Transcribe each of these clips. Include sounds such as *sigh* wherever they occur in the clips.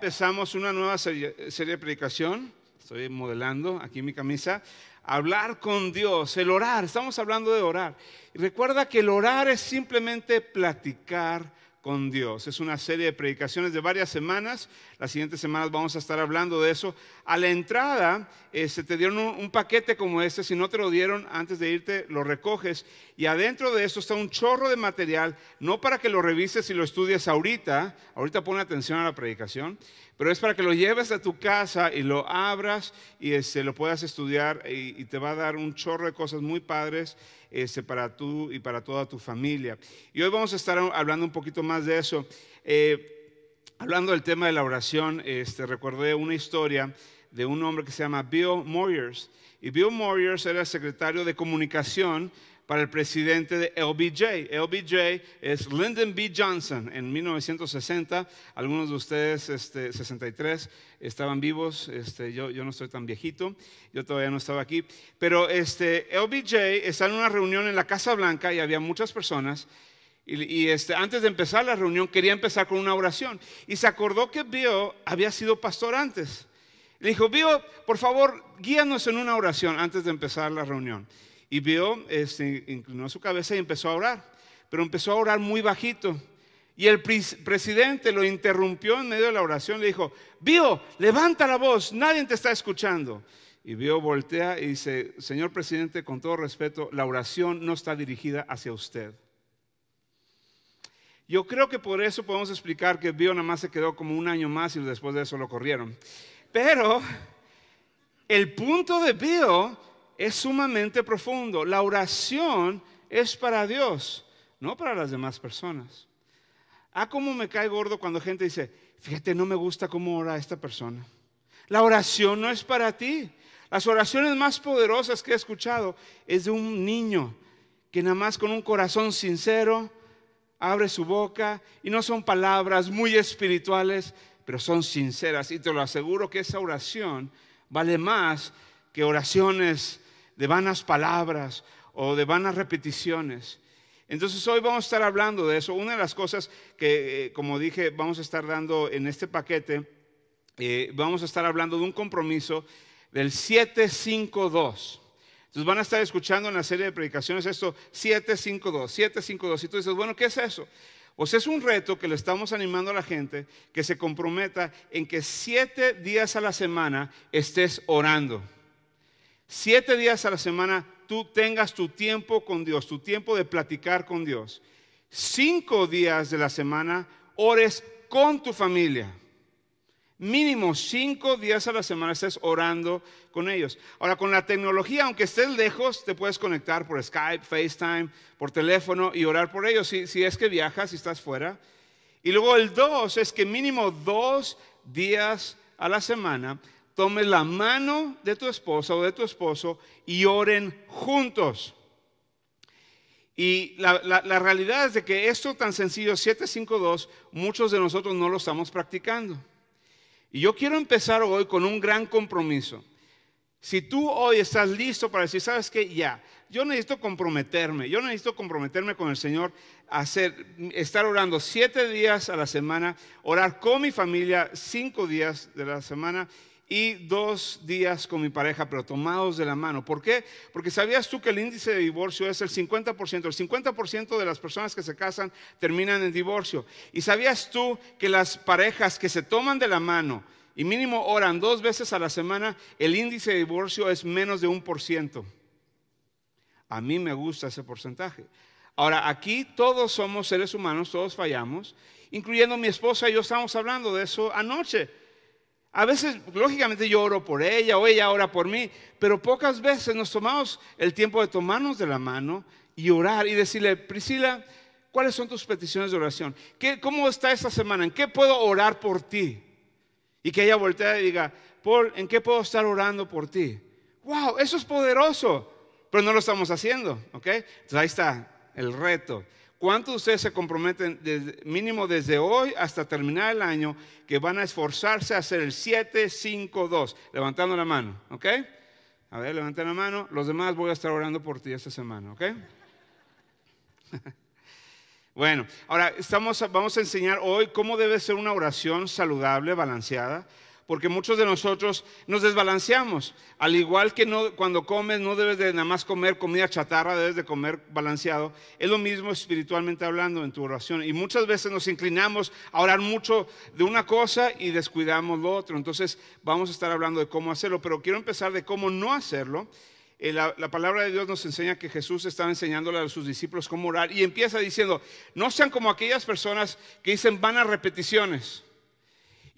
empezamos una nueva serie, de predicación. Estoy modelando aquí mi camisa. Hablar con Dios, el orar. Estamos hablando de orar. Y recuerda que el orar es simplemente platicar con Dios. Es una serie de predicaciones de varias semanas. Las siguientes semanas vamos a estar hablando de eso. A la entrada se este, te dieron un, paquete como este. Si no te lo dieron antes de irte, lo recoges. Y adentro de esto está un chorro de material, no para que lo revises y lo estudies ahorita. Ahorita pon atención a la predicación. Pero es para que lo lleves a tu casa y lo abras y se este, lo puedas estudiar y te va a dar un chorro de cosas muy padres este, para tú y para toda tu familia. Y hoy vamos a estar hablando un poquito más de eso. Eh, hablando del tema de la oración, este, recordé una historia de un hombre que se llama Bill Moyers. Y Bill Moyers era secretario de comunicación para el presidente de LBJ. LBJ es Lyndon B. Johnson en 1960. Algunos de ustedes, 63, este, estaban vivos. Este, yo, no estoy tan viejito, yo todavía no estaba aquí. Pero este, LBJ está en una reunión en la Casa Blanca y había muchas personas. Y, este, antes de empezar la reunión quería empezar con una oración. Y se acordó que Bill había sido pastor antes. Le dijo, Bill, por favor, guíanos en una oración antes de empezar la reunión. Y vio, este, inclinó su cabeza y empezó a orar, pero empezó a orar muy bajito. Y el presidente lo interrumpió en medio de la oración, le dijo, Vio, levanta la voz, nadie te está escuchando. Y Vio voltea y dice, Señor presidente, con todo respeto, la oración no está dirigida hacia usted. Yo creo que por eso podemos explicar que vio nada más se quedó como un año más y después de eso lo corrieron. Pero el punto de vio es sumamente profundo. La oración es para Dios, no para las demás personas. Ah, cómo me cae gordo cuando gente dice, fíjate, no me gusta cómo ora esta persona. La oración no es para ti. Las oraciones más poderosas que he escuchado es de un niño que nada más con un corazón sincero abre su boca y no son palabras muy espirituales, pero son sinceras. Y te lo aseguro que esa oración vale más que oraciones de vanas palabras o de vanas repeticiones. Entonces hoy vamos a estar hablando de eso. Una de las cosas que, eh, como dije, vamos a estar dando en este paquete, eh, vamos a estar hablando de un compromiso del 752. Entonces van a estar escuchando en la serie de predicaciones esto 752, 752. Y tú dices, bueno, ¿qué es eso? Pues es un reto que le estamos animando a la gente que se comprometa en que siete días a la semana estés orando siete días a la semana tú tengas tu tiempo con Dios, tu tiempo de platicar con Dios. Cinco días de la semana ores con tu familia. Mínimo cinco días a la semana estés orando con ellos. Ahora, con la tecnología, aunque estés lejos, te puedes conectar por Skype, FaceTime, por teléfono y orar por ellos si, es que viajas, si estás fuera. Y luego el dos es que mínimo dos días a la semana Tome la mano de tu esposa o de tu esposo y oren juntos. Y la, realidad es de que esto tan sencillo, 752, muchos de nosotros no lo estamos practicando. Y yo quiero empezar hoy con un gran compromiso. Si tú hoy estás listo para decir, sabes que ya, yo necesito comprometerme, yo necesito comprometerme con el Señor, hacer, estar orando siete días a la semana, orar con mi familia cinco días de la semana y dos días con mi pareja, pero tomados de la mano. ¿Por qué? Porque sabías tú que el índice de divorcio es el 50%. El 50% de las personas que se casan terminan en divorcio. Y sabías tú que las parejas que se toman de la mano y mínimo oran dos veces a la semana, el índice de divorcio es menos de un por ciento. A mí me gusta ese porcentaje. Ahora, aquí todos somos seres humanos, todos fallamos, incluyendo mi esposa y yo estábamos hablando de eso anoche a veces, lógicamente, yo oro por ella o ella ora por mí, pero pocas veces nos tomamos el tiempo de tomarnos de la mano y orar y decirle, Priscila, ¿cuáles son tus peticiones de oración? ¿Cómo está esta semana? ¿En qué puedo orar por ti? Y que ella voltee y diga, Paul, ¿en qué puedo estar orando por ti? ¡Wow! Eso es poderoso, pero no lo estamos haciendo, ¿ok? Entonces ahí está el reto. ¿Cuántos de ustedes se comprometen mínimo desde hoy hasta terminar el año que van a esforzarse a hacer el 752? Levantando la mano, ¿ok? A ver, levanten la mano. Los demás voy a estar orando por ti esta semana, ¿ok? *laughs* bueno, ahora vamos a enseñar hoy cómo debe ser una oración saludable, balanceada porque muchos de nosotros nos desbalanceamos. Al igual que cuando comes no debes de nada más comer comida chatarra, debes de comer balanceado. Es lo mismo espiritualmente hablando en tu oración. Y muchas veces nos inclinamos a orar mucho de una cosa y descuidamos lo otro. Entonces vamos a estar hablando de cómo hacerlo, pero quiero empezar de cómo no hacerlo. Eh, la, palabra de Dios nos enseña que Jesús estaba enseñándole a sus discípulos cómo orar y empieza diciendo, no sean como aquellas personas que dicen van a repeticiones.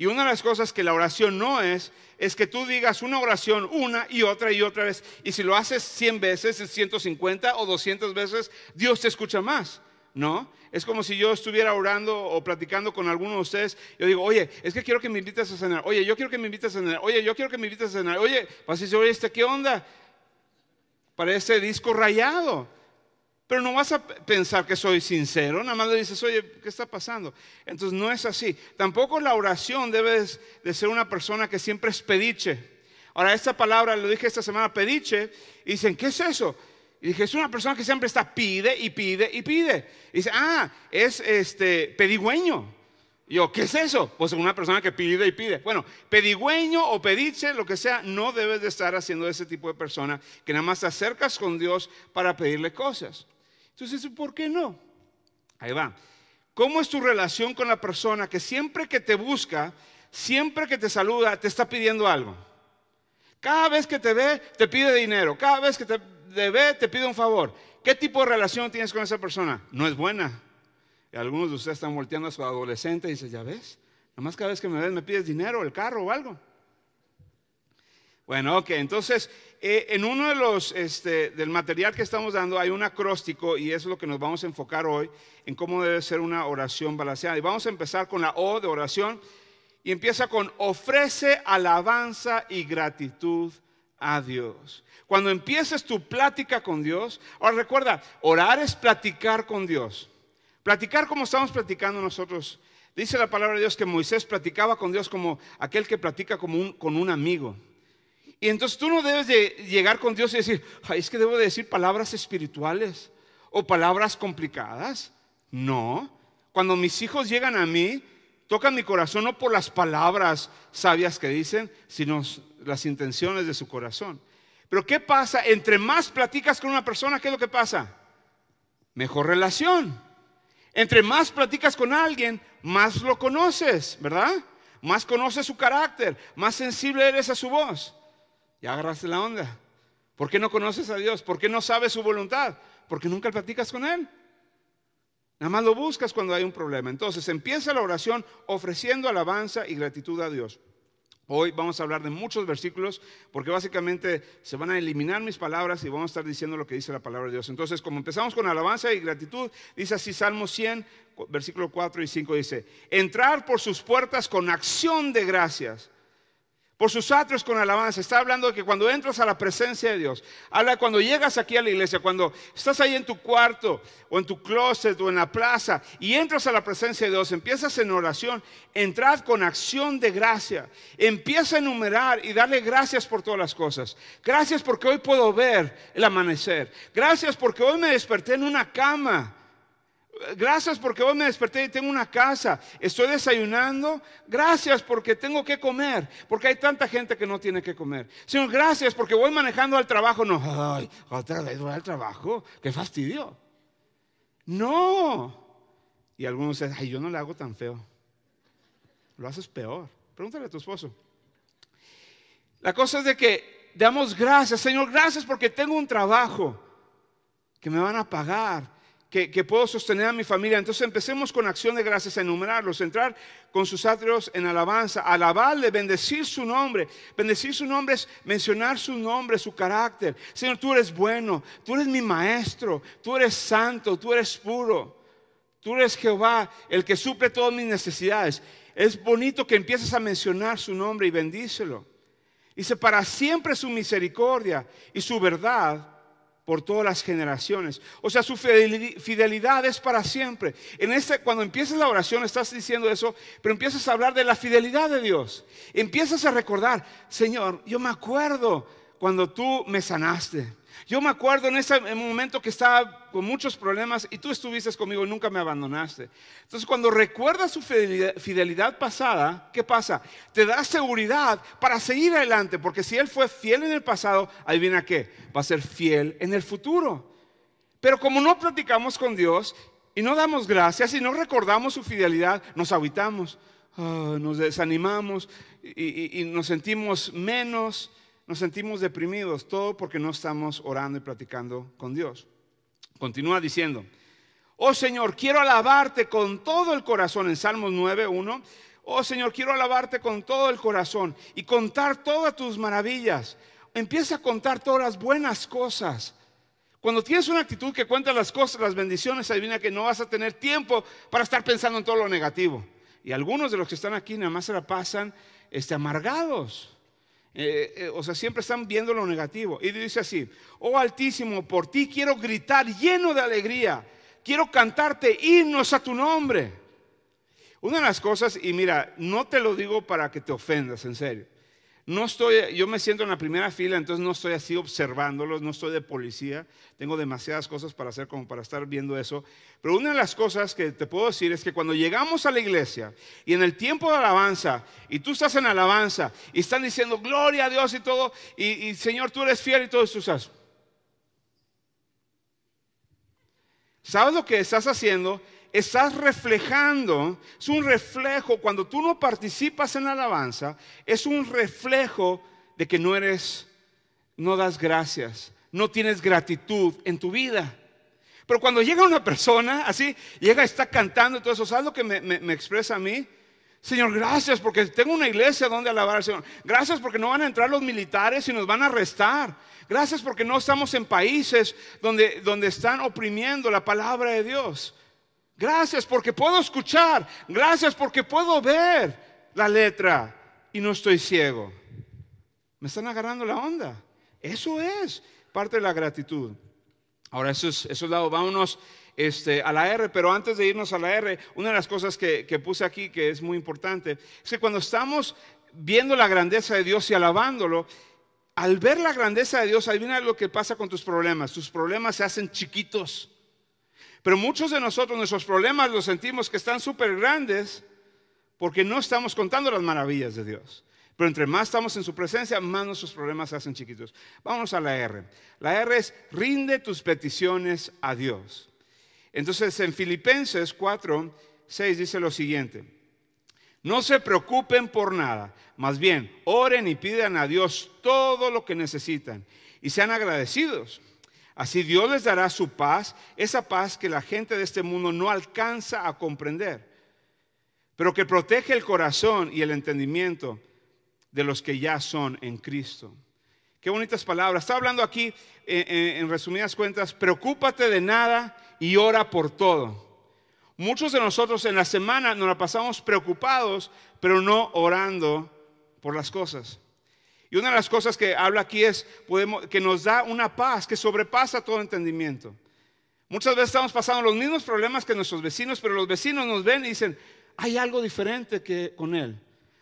Y una de las cosas que la oración no es, es que tú digas una oración una y otra y otra vez. Y si lo haces 100 veces, 150 o 200 veces, Dios te escucha más. ¿no? Es como si yo estuviera orando o platicando con alguno de ustedes. Yo digo, oye, es que quiero que me invites a cenar. Oye, yo quiero que me invites a cenar. Oye, yo quiero que me invites a cenar. Oye, pues oye, ¿este qué onda? Parece disco rayado. Pero no vas a pensar que soy sincero, nada más le dices, oye, ¿qué está pasando? Entonces no es así. Tampoco la oración debe de ser una persona que siempre es pediche. Ahora, esta palabra, lo dije esta semana, pediche, y dicen, ¿qué es eso? Y dije, es una persona que siempre está pide y pide y pide. dice, ah, es este pedigüeño. yo, ¿qué es eso? Pues una persona que pide y pide. Bueno, pedigüeño o pediche, lo que sea, no debes de estar haciendo ese tipo de persona que nada más te acercas con Dios para pedirle cosas. Entonces, ¿por qué no? Ahí va. ¿Cómo es tu relación con la persona que siempre que te busca, siempre que te saluda, te está pidiendo algo? Cada vez que te ve, te pide dinero. Cada vez que te, ve, te pide un favor. ¿Qué tipo de relación tienes con esa persona? No es buena. algunos de ustedes están volteando a su adolescente y dicen, ya ves, nomás cada vez que me ves me pides dinero, el carro o algo. Bueno, ok, entonces eh, en uno de los, este, del material que estamos dando hay un acróstico y es lo que nos vamos a enfocar hoy en cómo debe ser una oración balanceada. Y vamos a empezar con la O de oración y empieza con ofrece alabanza y gratitud a Dios. Cuando empieces tu plática con Dios, ahora recuerda, orar es platicar con Dios. Platicar como estamos platicando nosotros. Dice la palabra de Dios que Moisés platicaba con Dios como aquel que platica como con un amigo. Y entonces tú no debes de llegar con Dios y decir, es que debo de decir palabras espirituales o palabras complicadas. No. Cuando mis hijos llegan a mí, tocan mi corazón no por las palabras sabias que dicen, sino las intenciones de su corazón. Pero ¿qué pasa? Entre más platicas con una persona, ¿qué es lo que pasa? Mejor relación. Entre más platicas con alguien, más lo conoces, ¿verdad? Más conoces su carácter, más sensible eres a su voz. Ya agarraste la onda. ¿Por qué no conoces a Dios? ¿Por qué no sabes su voluntad? Porque nunca platicas con Él. Nada más lo buscas cuando hay un problema. Entonces empieza la oración ofreciendo alabanza y gratitud a Dios. Hoy vamos a hablar de muchos versículos porque básicamente se van a eliminar mis palabras y vamos a estar diciendo lo que dice la palabra de Dios. Entonces, como empezamos con alabanza y gratitud, dice así Salmo 100, versículo 4 y 5 dice, entrar por sus puertas con acción de gracias por sus atrios con alabanza. Está hablando de que cuando entras a la presencia de Dios, habla cuando llegas aquí a la iglesia, cuando estás ahí en tu cuarto o en tu closet o en la plaza y entras a la presencia de Dios, empiezas en oración, entrad con acción de gracia, empieza a enumerar y darle gracias por todas las cosas. Gracias porque hoy puedo ver el amanecer. Gracias porque hoy me desperté en una cama Gracias porque hoy me desperté y tengo una casa. Estoy desayunando. Gracias porque tengo que comer. Porque hay tanta gente que no tiene que comer. Señor, gracias porque voy manejando al trabajo. No, otra vez voy al trabajo. Qué fastidio. No. Y algunos dicen, ay, yo no le hago tan feo. Lo haces peor. Pregúntale a tu esposo. La cosa es de que damos gracias. Señor, gracias porque tengo un trabajo que me van a pagar que, puedo sostener a mi familia. Entonces empecemos con acción de gracias, a enumerarlos, entrar con sus atrios en alabanza, alabarle, bendecir su nombre. Bendecir su nombre es mencionar su nombre, su carácter. Señor, tú eres bueno, tú eres mi maestro, tú eres santo, tú eres puro. Tú eres Jehová, el que suple todas mis necesidades. Es bonito que empieces a mencionar su nombre y bendícelo. Dice, para siempre su misericordia y su verdad por todas las generaciones. O sea, su fidelidad es para siempre. En este, cuando empiezas la oración, estás diciendo eso, pero empiezas a hablar de la fidelidad de Dios. Empiezas a recordar, Señor, yo me acuerdo cuando tú me sanaste. Yo me acuerdo en ese momento que estaba con muchos problemas y tú estuviste conmigo, y nunca me abandonaste. Entonces cuando recuerdas su fidelidad, pasada, ¿qué pasa? Te da seguridad para seguir adelante, porque si Él fue fiel en el pasado, a qué, va a ser fiel en el futuro. Pero como no platicamos con Dios y no damos gracias y no recordamos su fidelidad, nos habitamos, ah, nos desanimamos y nos sentimos menos nos sentimos deprimidos, todo porque no estamos orando y platicando con Dios. Continúa diciendo, oh Señor, quiero alabarte con todo el corazón en Salmos 9.1. Oh Señor, quiero alabarte con todo el corazón y contar todas tus maravillas. Empieza a contar todas las buenas cosas. Cuando tienes una actitud que cuenta las cosas, las bendiciones, adivina que no vas a tener tiempo para estar pensando en todo lo negativo. Y algunos de los que están aquí nada más se la pasan este, amargados. Eh, eh, o sea, siempre están viendo lo negativo. Y dice así, oh Altísimo, por ti quiero gritar lleno de alegría, quiero cantarte himnos a tu nombre. Una de las cosas, y mira, no te lo digo para que te ofendas, en serio no estoy, yo me siento en la primera fila, entonces no estoy así observándolos, no estoy de policía, tengo demasiadas cosas para hacer como para estar viendo eso. Pero una de las cosas que te puedo decir es que cuando llegamos a la iglesia y en el tiempo de alabanza, y tú estás en alabanza, y están diciendo gloria a Dios y todo, y, Señor, tú eres fiel y todo eso, ¿sabes? ¿Sabes lo que estás haciendo? estás reflejando, es un reflejo, cuando tú no participas en la alabanza, es un reflejo de que no eres, no das gracias, no tienes gratitud en tu vida. Pero cuando llega una persona así, llega, está cantando y todo eso, ¿sabes lo que me, expresa a mí? Señor, gracias porque tengo una iglesia donde alabar al Señor. Gracias porque no van a entrar los militares y nos van a arrestar. Gracias porque no estamos en países donde están oprimiendo la palabra de Dios. Gracias porque puedo escuchar. Gracias porque puedo ver la letra y no estoy ciego. Me están agarrando la onda. Eso es parte de la gratitud. Ahora, eso es, eso Vámonos este, a la R, pero antes de irnos a la R, una de las cosas que, que puse aquí que es muy importante es que cuando estamos viendo la grandeza de Dios y alabándolo, al ver la grandeza de Dios, adivina lo que pasa con tus problemas. Tus problemas se hacen chiquitos. Pero muchos de nosotros nuestros problemas los sentimos que están súper grandes porque no estamos contando las maravillas de Dios. Pero entre más estamos en su presencia, más nuestros problemas se hacen chiquitos. Vamos a la R. La R es rinde tus peticiones a Dios. Entonces en Filipenses 4, 6 dice lo siguiente. No se preocupen por nada, más bien oren y pidan a Dios todo lo que necesitan y sean agradecidos Así Dios les dará su paz, esa paz que la gente de este mundo no alcanza a comprender, pero que protege el corazón y el entendimiento de los que ya son en Cristo. Qué bonitas palabras. Está hablando aquí, eh, eh, en, resumidas cuentas, preocúpate de nada y ora por todo. Muchos de nosotros en la semana nos la pasamos preocupados, pero no orando por las cosas. Y una de las cosas que habla aquí es que nos da una paz que sobrepasa todo entendimiento. Muchas veces estamos pasando los mismos problemas que nuestros vecinos, pero los vecinos nos ven y dicen, hay algo diferente que con él,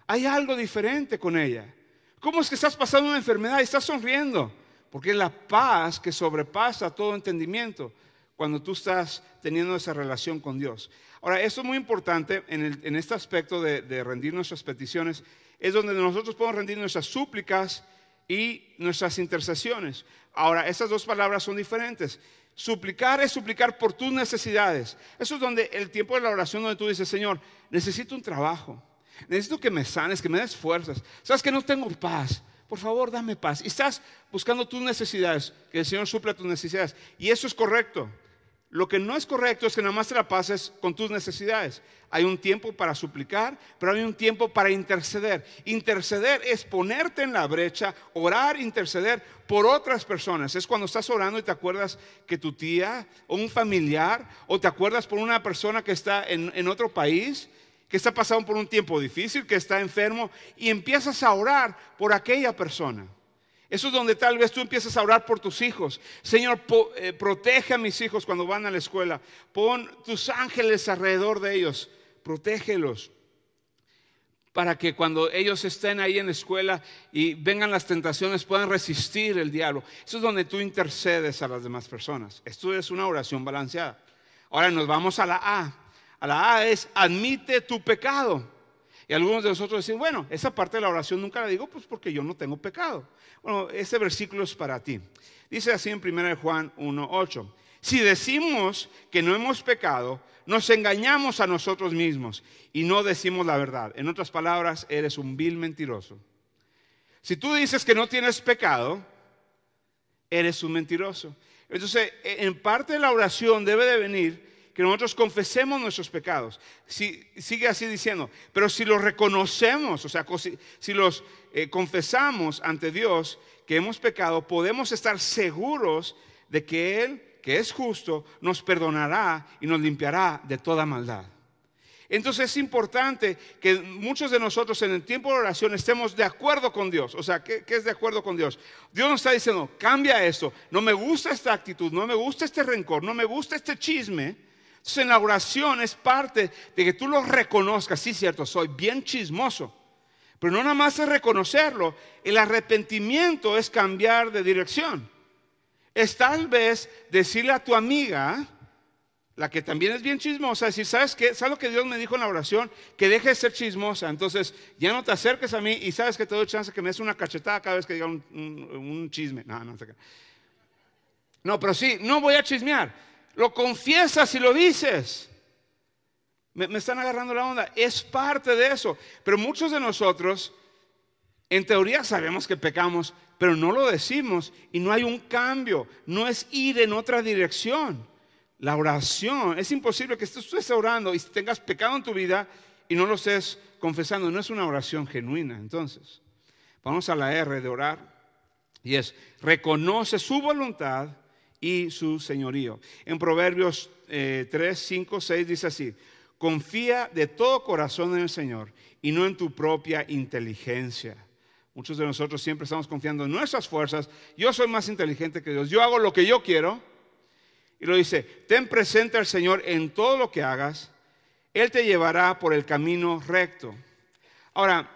hay algo diferente con ella. ¿Cómo es que estás pasando una enfermedad y estás sonriendo? Porque es la paz que sobrepasa todo entendimiento cuando tú estás teniendo esa relación con Dios. Ahora, esto es muy importante en, este aspecto de rendir nuestras peticiones, es donde nosotros podemos rendir nuestras súplicas y nuestras intercesiones. Ahora, esas dos palabras son diferentes. Suplicar es suplicar por tus necesidades. Eso es donde el tiempo de la oración donde tú dices, Señor, necesito un trabajo. Necesito que me sanes, que me des fuerzas. Sabes que no tengo paz. Por favor, dame paz. Y estás buscando tus necesidades, que el Señor suple tus necesidades. Y eso es correcto. Lo que no es correcto es que nada más te la pases con tus necesidades hay un tiempo para suplicar, pero hay un tiempo para interceder. Interceder es ponerte en la brecha, orar, interceder por otras personas. Es cuando estás orando y te acuerdas que tu tía o un familiar o te acuerdas por una persona que está en, otro país que está pasando por un tiempo difícil, que está enfermo, y empiezas a orar por aquella persona. Eso es donde tal vez tú empiezas a orar por tus hijos. Señor, eh, protege a mis hijos cuando van a la escuela. Pon tus ángeles alrededor de ellos protégelos para que cuando ellos estén ahí en la escuela y vengan las tentaciones puedan resistir el diablo. Eso es donde tú intercedes a las demás personas. Esto es una oración balanceada. Ahora nos vamos a la A. A la A es admite tu pecado. Y algunos de nosotros dicen, bueno, esa parte de la oración nunca la digo pues porque yo no tengo pecado. Bueno, este versículo es para ti. Dice así en 1 Juan 1.8. Si decimos que no hemos pecado, nos engañamos a nosotros mismos y no decimos la verdad. En otras palabras, eres un vil mentiroso. Si tú dices que no tienes pecado, eres un mentiroso. Entonces, e, en parte de la oración debe de venir que nosotros confesemos nuestros pecados. sigue así diciendo, pero si los reconocemos, o sea, si, los eh, confesamos ante Dios que hemos pecado, podemos estar seguros de que Él que es justo, nos perdonará y nos limpiará de toda maldad. Entonces es importante que muchos de nosotros en el tiempo de oración estemos de acuerdo con Dios. O sea, ¿qué, es de acuerdo con Dios? Dios nos está diciendo, cambia esto. No me gusta esta actitud, no me gusta este rencor, no me gusta este chisme. Entonces en la oración es parte de que tú lo reconozcas. Sí, cierto, soy bien chismoso. Pero no nada más es reconocerlo. El arrepentimiento es cambiar de dirección. Es tal vez decirle a tu amiga, la que también es bien chismosa, decir, ¿sabes qué? ¿Sabes lo que Dios me dijo en la oración? Que deje de ser chismosa. Entonces, ya no te acerques a mí y sabes que te doy chance que me des una cachetada cada vez que diga un, chisme. No, no, no, pero sí, no voy a chismear. Lo confiesas y lo dices. me están agarrando la onda. Es parte de eso. Pero muchos de nosotros en teoría sabemos que pecamos, pero no lo decimos y no hay un cambio, no es ir en otra dirección. La oración, es imposible que tú estés orando y tengas pecado en tu vida y no lo estés confesando, no es una oración genuina. Entonces, vamos a la R de orar y es, reconoce su voluntad y su señorío. En Proverbios 3, 5, 6 dice así, confía de todo corazón en el Señor y no en tu propia inteligencia Muchos de nosotros siempre estamos confiando en nuestras fuerzas. Yo soy más inteligente que Dios. Yo hago lo que yo quiero. Y lo dice, ten presente al Señor en todo lo que hagas. Él te llevará por el camino recto. Ahora,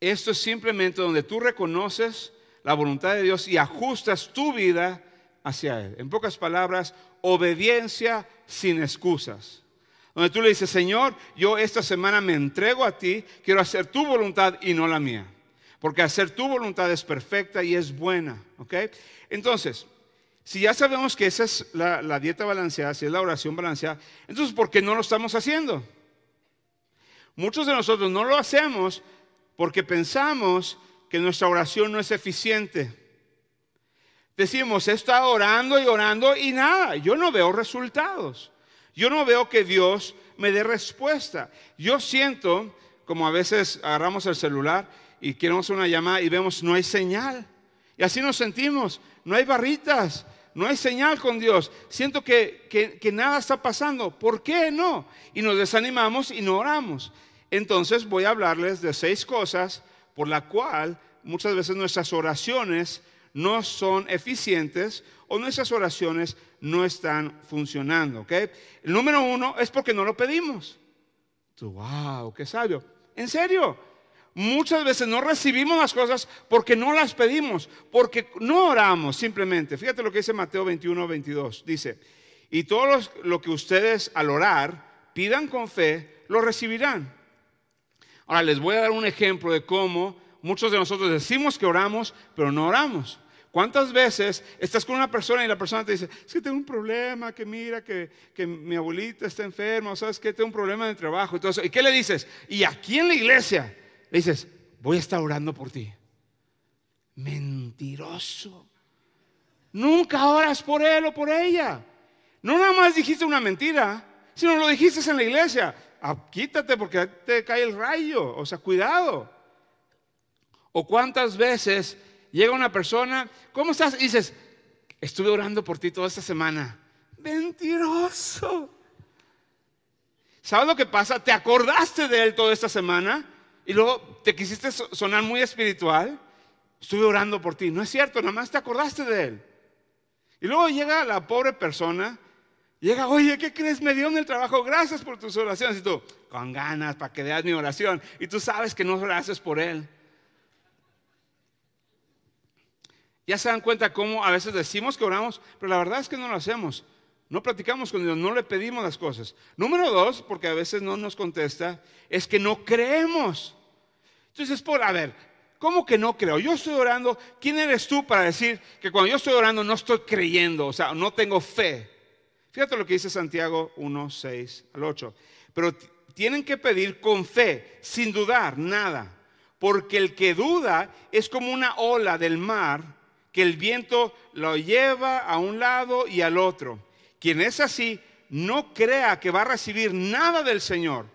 esto es simplemente donde tú reconoces la voluntad de Dios y ajustas tu vida hacia Él. En pocas palabras, obediencia sin excusas. Donde tú le dices, Señor, yo esta semana me entrego a ti, quiero hacer tu voluntad y no la mía porque hacer tu voluntad es perfecta y es buena. Entonces, si ya sabemos que esa es la, la, dieta balanceada, si es la oración balanceada, entonces ¿por qué no lo estamos haciendo? Muchos de nosotros no lo hacemos porque pensamos que nuestra oración no es eficiente. Decimos, he estado orando y orando y nada, yo no veo resultados. Yo no veo que Dios me dé respuesta. Yo siento, como a veces agarramos el celular y queremos una llamada y vemos no hay señal. Y así nos sentimos, no hay barritas, no hay señal con Dios. Siento que, que, nada está pasando. ¿Por qué no? Y nos desanimamos y no oramos. Entonces voy a hablarles de seis cosas por la cual muchas veces nuestras oraciones no son eficientes o nuestras oraciones no están funcionando. El número uno es porque no lo pedimos. Tú, wow, qué sabio. En serio, muchas veces no recibimos las cosas porque no las pedimos, porque no oramos simplemente. Fíjate lo que dice Mateo 21, 22. Dice, y todo lo que ustedes al orar pidan con fe, lo recibirán. Ahora les voy a dar un ejemplo de cómo muchos de nosotros decimos que oramos, pero no oramos. ¿Cuántas veces estás con una persona y la persona te dice, es que tengo un problema, que mira, que, que mi abuelita está enferma, o sabes que tengo un problema de trabajo? Entonces, ¿Y qué le dices? ¿Y aquí en la iglesia? dices, voy a estar orando por ti. Mentiroso. Nunca oras por él o por ella. No nada más dijiste una mentira, sino lo dijiste en la iglesia. Ah, quítate porque te cae el rayo. O sea, cuidado. O cuántas veces llega una persona, ¿cómo estás? Y dices, estuve orando por ti toda esta semana. Mentiroso. ¿Sabes lo que pasa? Te acordaste de él toda esta semana y luego te quisiste sonar muy espiritual, estuve orando por ti. No es cierto, nada más te acordaste de él. Y luego llega la pobre persona, llega, oye, ¿qué crees? Me dio en el trabajo, gracias por tus oraciones. Y tú, con ganas, para que veas mi oración. Y tú sabes que no lo por él. Ya se dan cuenta cómo a veces decimos que oramos, pero la verdad es que no lo hacemos. No platicamos con Dios, no le pedimos las cosas. Número dos, porque a veces no nos contesta, es que no creemos. Entonces, por, a ver, ¿cómo que no creo? Yo estoy orando, ¿quién eres tú para decir que cuando yo estoy orando no estoy creyendo, o sea, no tengo fe? Fíjate lo que dice Santiago 1, 6 al 8. Pero tienen que pedir con fe, sin dudar, nada. Porque el que duda es como una ola del mar que el viento lo lleva a un lado y al otro quien es así, no crea que va a recibir nada del Señor,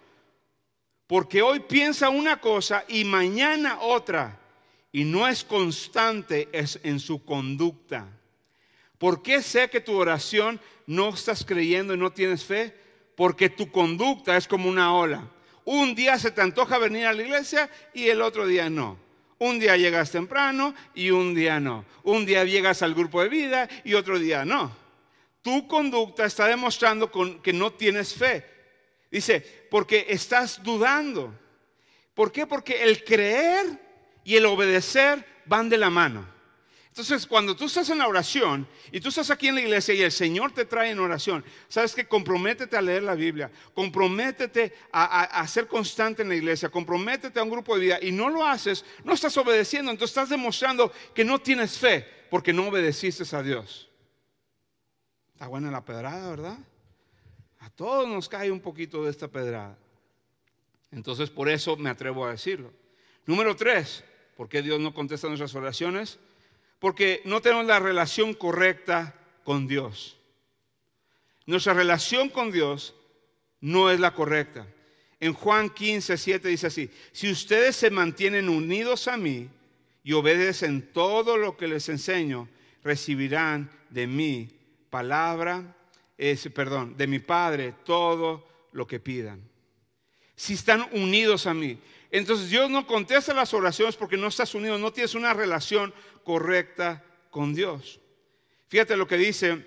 porque hoy piensa una cosa y mañana otra, y no es constante en su conducta. ¿Por qué sé que tu oración no estás creyendo y no tienes fe? Porque tu conducta es como una ola. Un día se te antoja venir a la iglesia y el otro día no. Un día llegas temprano y un día no. Un día llegas al grupo de vida y otro día no tu conducta está demostrando que no tienes fe. Dice, porque estás dudando. ¿Por qué? Porque el creer y el obedecer van de la mano. Entonces, cuando tú estás en la oración y tú estás aquí en la iglesia y el Señor te trae en oración, sabes que comprométete a leer la Biblia, comprométete a, a, ser constante en la iglesia, comprométete a un grupo de vida y no lo haces, no estás obedeciendo, entonces estás demostrando que no tienes fe porque no obedeciste a Dios. Está buena la pedrada, ¿verdad? A todos nos cae un poquito de esta pedrada. Entonces, por eso me atrevo a decirlo. Número tres, ¿por qué Dios no contesta nuestras oraciones? Porque no tenemos la relación correcta con Dios. Nuestra relación con Dios no es la correcta. En Juan 15, 7 dice así, si ustedes se mantienen unidos a mí y obedecen todo lo que les enseño, recibirán de mí palabra, es, perdón, de mi Padre todo lo que pidan. Si están unidos a mí. Entonces Dios no contesta las oraciones porque no estás unido, no tienes una relación correcta con Dios. Fíjate lo que dice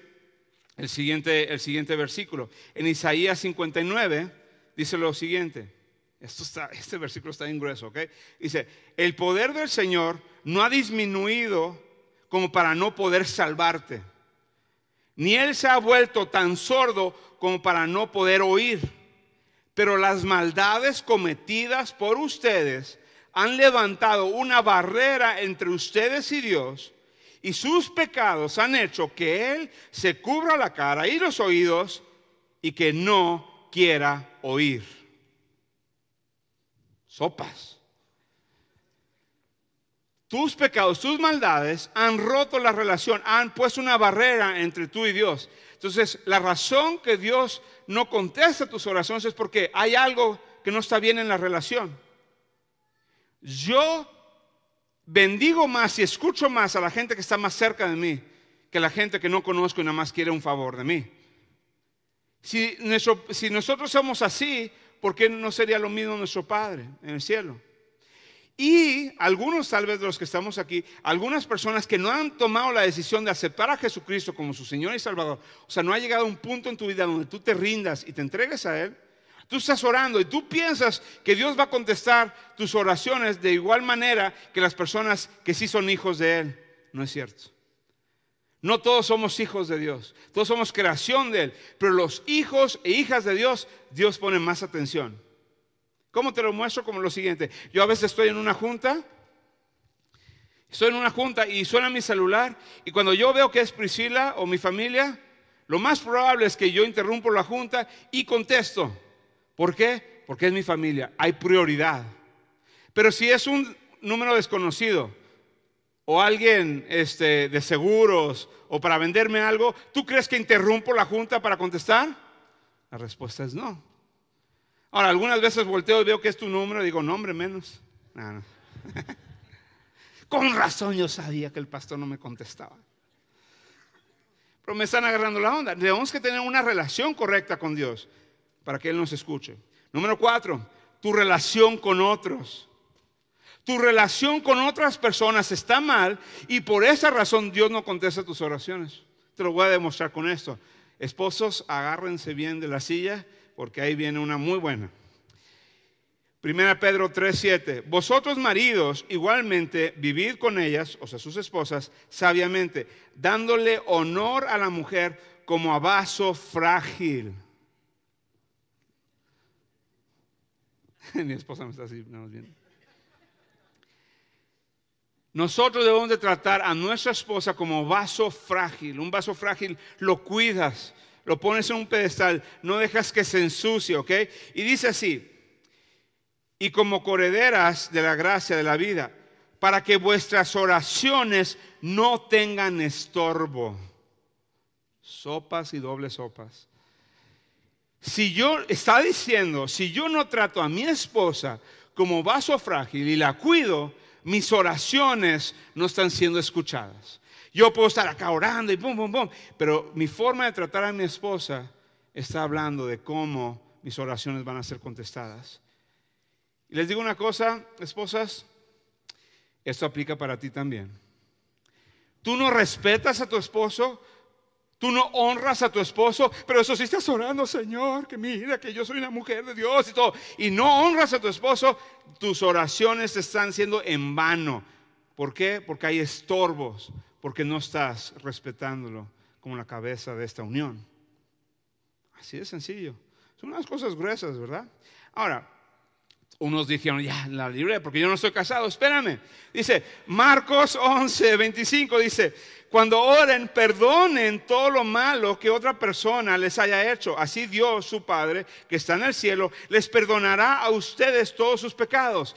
el siguiente, versículo. En Isaías 59 dice lo siguiente. este versículo está en grueso, ¿ok? Dice, el poder del Señor no ha disminuido como para no poder salvarte ni él se ha vuelto tan sordo como para no poder oír. Pero las maldades cometidas por ustedes han levantado una barrera entre ustedes y Dios, y sus pecados han hecho que Él se cubra la cara y los oídos y que no quiera oír. Sopas. Tus pecados, tus maldades han roto la relación, han puesto una barrera entre tú y Dios. Entonces, la razón que Dios no contesta tus oraciones es porque hay algo que no está bien en la relación. Yo bendigo más y escucho más a la gente que está más cerca de mí que la gente que no conozco y nada más quiere un favor de mí. Si, si nosotros somos así, ¿por qué no sería lo mismo nuestro Padre en el cielo? Y algunos, tal vez de los que estamos aquí, algunas personas que no han tomado la decisión de aceptar a Jesucristo como su Señor y Salvador, o sea, no ha llegado un punto en tu vida donde tú te rindas y te entregues a Él, tú estás orando y tú piensas que Dios va a contestar tus oraciones de igual manera que las personas que sí son hijos de Él. No es cierto. No todos somos hijos de Dios, todos somos creación de Él, pero los hijos e hijas de Dios, Dios pone más atención. ¿Cómo te lo muestro? Como lo siguiente. Yo a veces estoy en una junta, estoy en una junta y suena mi celular y cuando yo veo que es Priscila o mi familia, lo más probable es que yo interrumpo la junta y contesto. ¿Por qué? Porque es mi familia, hay prioridad. Pero si es un número desconocido o alguien este, de seguros o para venderme algo, ¿tú crees que interrumpo la junta para contestar? La respuesta es no. Ahora, algunas veces volteo y veo que es tu número digo, nombre menos. *laughs* Con razón yo sabía que el pastor no me contestaba. Pero me están agarrando la onda. Tenemos que tener una relación correcta con Dios para que Él nos escuche. Número cuatro, tu relación con otros. Tu relación con otras personas está mal y por esa razón Dios no contesta tus oraciones. Te lo voy a demostrar con esto. Esposos, agárrense bien de la silla porque ahí viene una muy buena. Primera Pedro 3:7. Vosotros maridos igualmente vivid con ellas, o sea, sus esposas, sabiamente, dándole honor a la mujer como a vaso frágil. *laughs* Mi esposa me está así, Nosotros debemos de tratar a nuestra esposa como vaso frágil. Un vaso frágil lo cuidas, lo pones en un pedestal, no dejas que se ensucie, ¿ok? Y dice así, y como correderas de la gracia de la vida, para que vuestras oraciones no tengan estorbo. Sopas y dobles sopas. Si yo, está diciendo, si yo no trato a mi esposa como vaso frágil y la cuido, mis oraciones no están siendo escuchadas. Yo puedo estar acá orando y pum, pum, pum Pero mi forma de tratar a mi esposa está hablando de cómo mis oraciones van a ser contestadas. Y les digo una cosa, esposas, esto aplica para ti también. Tú no respetas a tu esposo, tú no honras a tu esposo, pero eso sí estás orando, Señor, que mira que yo soy una mujer de Dios y todo, y no honras a tu esposo, tus oraciones están siendo en vano. ¿Por qué? Porque hay estorbos, porque no estás respetándolo como la cabeza de esta unión. Así de sencillo. Son unas cosas gruesas, ¿verdad? Ahora, unos dijeron, ya, la libré porque yo no estoy casado, espérame. Dice, Marcos 11, 25 dice, cuando oren, perdonen todo lo malo que otra persona les haya hecho. Así Dios, su Padre, que está en el cielo, les perdonará a ustedes todos sus pecados.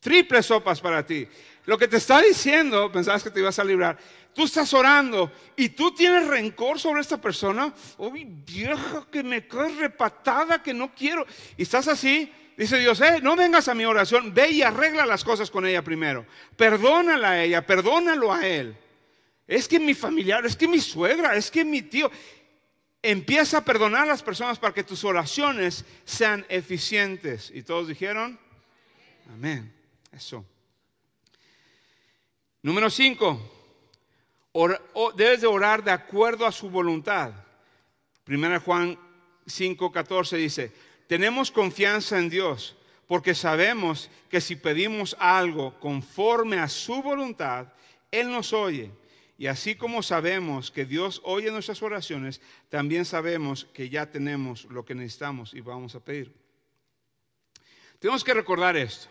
Triples sopas para ti. Lo que te está diciendo, pensabas que te ibas a librar. Tú estás orando y tú tienes rencor sobre esta persona. Uy, vieja, que me caes repatada, que no quiero. Y estás así. Dice Dios, eh, no vengas a mi oración, ve y arregla las cosas con ella primero. Perdónala a ella, perdónalo a él. Es que mi familiar, es que mi suegra, es que mi tío. Empieza a perdonar a las personas para que tus oraciones sean eficientes. Y todos dijeron, amén. Eso. Número cinco, debes de orar de acuerdo a su voluntad. Primera Juan 5, dice, tenemos confianza en Dios porque sabemos que si pedimos algo conforme a su voluntad, Él nos oye. Y así como sabemos que Dios oye nuestras oraciones, también sabemos que ya tenemos lo que necesitamos y vamos a pedir. Tenemos que recordar esto.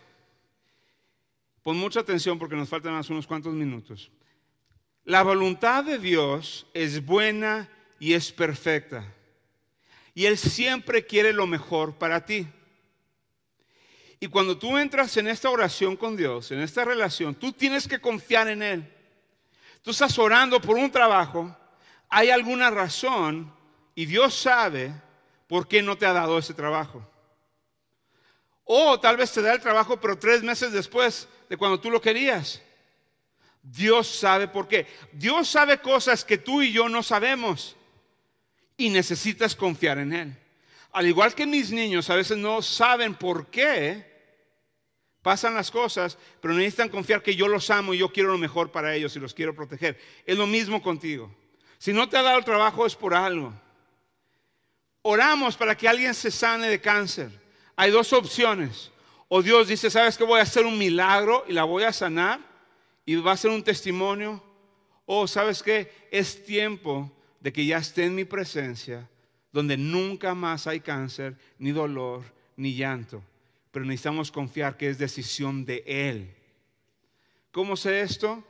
Con mucha atención porque nos faltan más unos cuantos minutos. La voluntad de Dios es buena y es perfecta. Y Él siempre quiere lo mejor para ti. Y cuando tú entras en esta oración con Dios, en esta relación, tú tienes que confiar en Él. Tú estás orando por un trabajo, hay alguna razón y Dios sabe por qué no te ha dado ese trabajo. O tal vez te da el trabajo, pero tres meses después de cuando tú lo querías. Dios sabe por qué. Dios sabe cosas que tú y yo no sabemos. Y necesitas confiar en Él. Al igual que mis niños a veces no saben por qué pasan las cosas, pero necesitan confiar que yo los amo y yo quiero lo mejor para ellos y los quiero proteger. Es lo mismo contigo. Si no te ha dado el trabajo es por algo. Oramos para que alguien se sane de cáncer. Hay dos opciones. O Dios dice, ¿sabes que Voy a hacer un milagro y la voy a sanar y va a ser un testimonio. O sabes que Es tiempo de que ya esté en mi presencia, donde nunca más hay cáncer, ni dolor, ni llanto. Pero necesitamos confiar que es decisión de Él. ¿Cómo sé esto?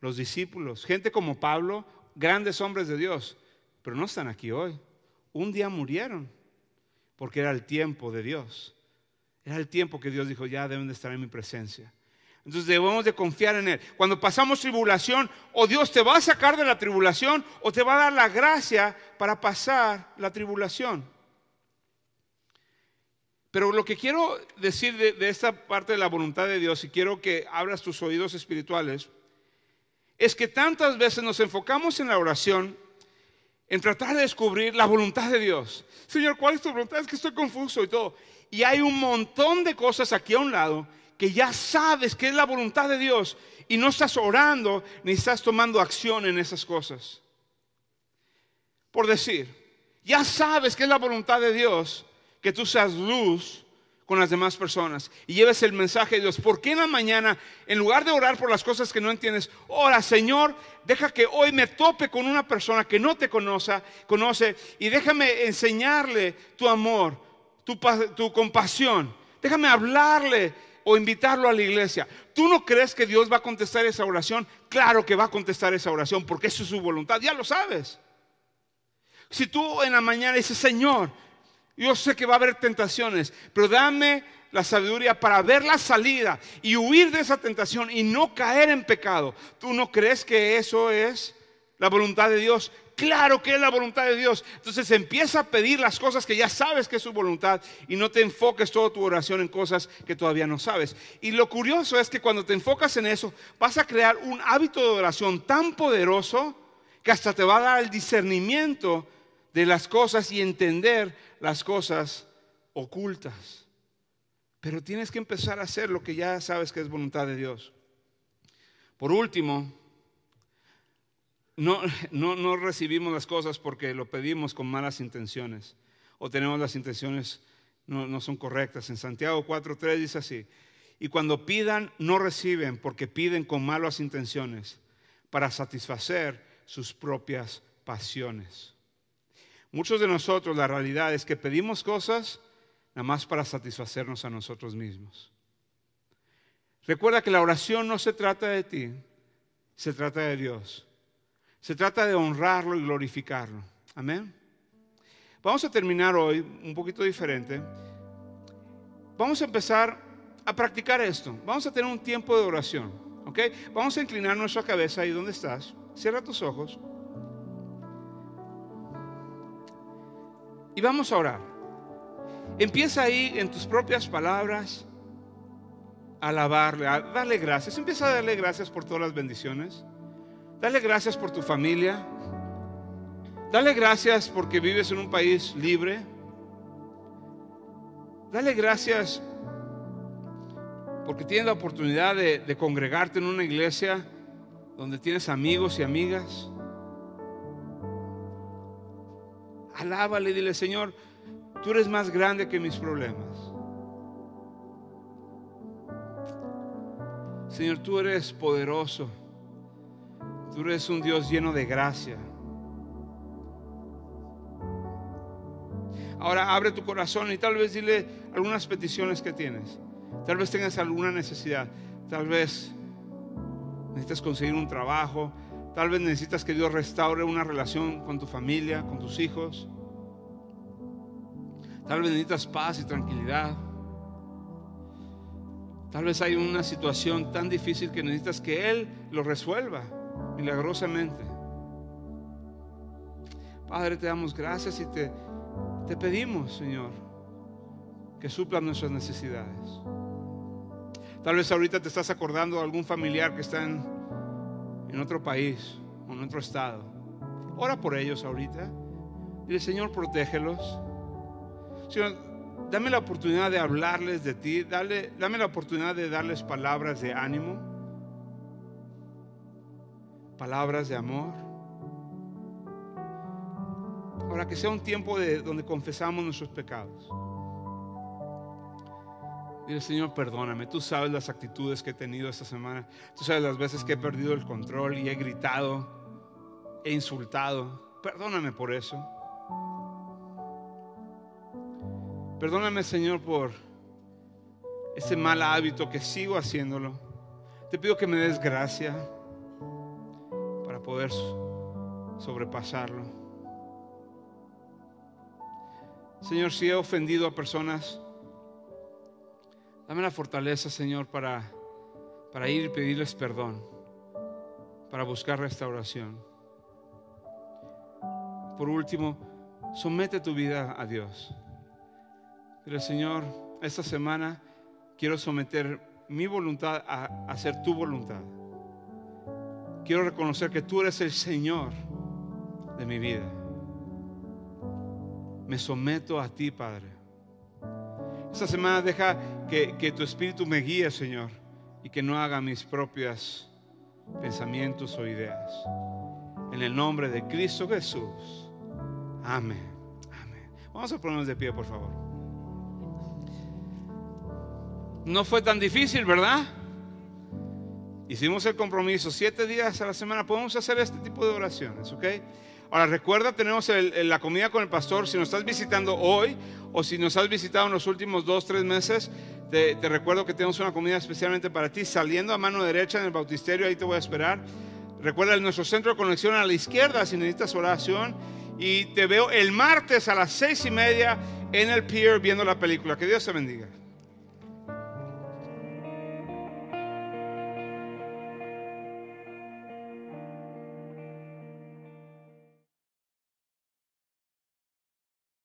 Los discípulos, gente como Pablo, grandes hombres de Dios, pero no están aquí hoy. Un día murieron porque era el tiempo de Dios. Era el tiempo que Dios dijo, ya deben de estar en mi presencia. Entonces debemos de confiar en Él. Cuando pasamos tribulación, o Dios te va a sacar de la tribulación, o te va a dar la gracia para pasar la tribulación. Pero lo que quiero decir de, de esta parte de la voluntad de Dios, y quiero que abras tus oídos espirituales, es que tantas veces nos enfocamos en la oración, en tratar de descubrir la voluntad de Dios. Señor, ¿cuál es tu voluntad? Es que estoy confuso y todo y hay un montón de cosas aquí a un lado que ya sabes que es la voluntad de Dios y no estás orando ni estás tomando acción en esas cosas. Por decir, ya sabes que es la voluntad de Dios que tú seas luz con las demás personas y lleves el mensaje de Dios. ¿Por qué en la mañana, en lugar de orar por las cosas que no entiendes, ora, Señor, deja que hoy me tope con una persona que no te conoce, conoce y déjame enseñarle tu amor, tu, compasión. Déjame hablarle o invitarlo a la iglesia. ¿Tú no crees que Dios va a contestar esa oración? Claro que va a contestar esa oración porque eso es su voluntad, ya lo sabes. Si tú en la mañana dices, Señor, yo sé que va a haber tentaciones, pero dame la sabiduría para ver la salida y huir de esa tentación y no caer en pecado. ¿Tú no crees que eso es la voluntad de Dios? Claro que es la voluntad de Dios. Entonces empieza a pedir las cosas que ya sabes que es su voluntad y no te enfoques toda tu oración en cosas que todavía no sabes. Y lo curioso es que cuando te enfocas en eso, vas a crear un hábito de oración tan poderoso que hasta te va a dar el discernimiento de las cosas y entender las cosas ocultas. Pero tienes que empezar a hacer lo que ya sabes que es voluntad de Dios. Por último, no, recibimos las cosas porque lo pedimos con malas intenciones o tenemos las intenciones no, no son correctas. En Santiago 4.3 dice así, y cuando pidan no reciben porque piden con malas intenciones para satisfacer sus propias pasiones. Muchos de nosotros la realidad es que pedimos cosas nada más para satisfacernos a nosotros mismos. Recuerda que la oración no se trata de ti, se trata de Dios. Se trata de honrarlo y glorificarlo. Amén. Vamos a terminar hoy un poquito diferente. Vamos a empezar a practicar esto. Vamos a tener un tiempo de oración. ¿Ok? Vamos a inclinar nuestra cabeza ahí donde estás. Cierra tus ojos. Y vamos a orar. Empieza ahí en tus propias palabras a alabarle, a darle gracias. Empieza a darle gracias por todas las bendiciones. Dale gracias por tu familia. Dale gracias porque vives en un país libre. Dale gracias porque tienes la oportunidad de, congregarte en una iglesia donde tienes amigos y amigas. Alábale y dile, Señor, tú eres más grande que mis problemas. Señor, tú eres poderoso. Tú eres un Dios lleno de gracia. Ahora abre tu corazón y tal vez dile algunas peticiones que tienes. Tal vez tengas alguna necesidad. Tal vez necesitas conseguir un trabajo. Tal vez necesitas que Dios restaure una relación con tu familia, con tus hijos. Tal vez necesitas paz y tranquilidad. Tal vez hay una situación tan difícil que necesitas que Él lo resuelva milagrosamente. Padre, te damos gracias y te, pedimos, Señor, que suplan nuestras necesidades. Tal vez ahorita te estás acordando de algún familiar que está en, otro país o en otro estado. Ora por ellos ahorita. el Señor, protégelos. Señor, dame la oportunidad de hablarles de ti. dame la oportunidad de darles palabras de ánimo palabras de amor. Ahora que sea un tiempo de, donde confesamos nuestros pecados. Dile, Señor, perdóname. Tú sabes las actitudes que he tenido esta semana. Tú sabes las veces que he perdido el control y he gritado, he insultado. Perdóname por eso. Perdóname, Señor, por ese mal hábito que sigo haciéndolo. Te pido que me des gracia poder sobrepasarlo. Señor, si he ofendido a personas, dame la fortaleza, Señor, para, para ir y pedirles perdón, para buscar restauración. Por último, somete tu vida a Dios. Pero Señor, esta semana quiero someter mi voluntad a hacer tu voluntad quiero reconocer que tú eres el Señor de mi vida. Me someto a ti, Padre. Esta semana deja que, tu Espíritu me guíe, Señor, y que no haga mis propios pensamientos o ideas. En el nombre de Cristo Jesús. Amén. Amén. Vamos a ponernos de pie, por favor. No fue tan difícil, ¿verdad? Hicimos el compromiso, siete días a la semana podemos hacer este tipo de oraciones, ¿ok? Ahora recuerda, tenemos la comida con el pastor, si nos estás visitando hoy o si nos has visitado en los últimos dos, tres meses, te, te recuerdo que tenemos una comida especialmente para ti, saliendo a mano derecha en el bautisterio, ahí te voy a esperar. Recuerda nuestro centro de conexión a la izquierda si necesitas oración. Y te veo el martes a las seis y media en el pier viendo la película. Que Dios te bendiga.